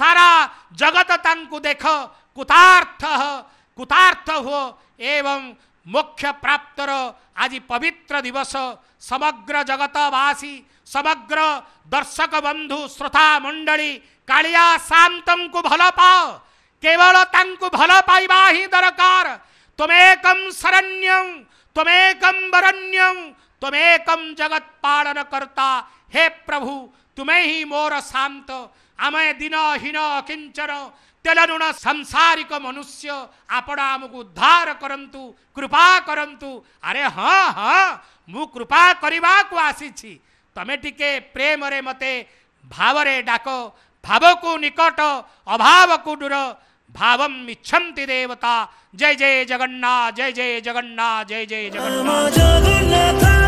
सारा जगत तंकु देख कुतार्थ कुतार्थ हो एवं मोक्ष प्राप्तर आज पवित्र दिवस समग्र जगतवासी समग्र दर्शक बंधु श्रोता मंडली कालिया शांतम को भल पाओ केवल भल पाइबा ही दरकार तुमेकम शरण्यम तुमेकम वरण्यम त्वमेकम जगत पालन करता हे प्रभु तुम्हें ही मोर शांत आमे दिन हीन किंचन ତେଲରୁଣ ସାଂସାରିକ ମନୁଷ୍ୟ ଆପଣ ଆମକୁ ଉଦ୍ଧାର କରନ୍ତୁ କୃପା କରନ୍ତୁ ଆରେ ହଁ ହଁ ମୁଁ କୃପା କରିବାକୁ ଆସିଛି ତମେ ଟିକେ ପ୍ରେମରେ ମୋତେ ଭାବରେ ଡାକ ଭାବକୁ ନିକଟ ଅଭାବକୁ ଦୂର ଭାବମ୍ ଇଚ୍ଛନ୍ତି ଦେବତା ଜୟ ଜୟ ଜଗନ୍ନାଥ ଜୟ ଜୟ ଜଗନ୍ନାଥ ଜୟ ଜୟ ଜଗନ୍ନାଥ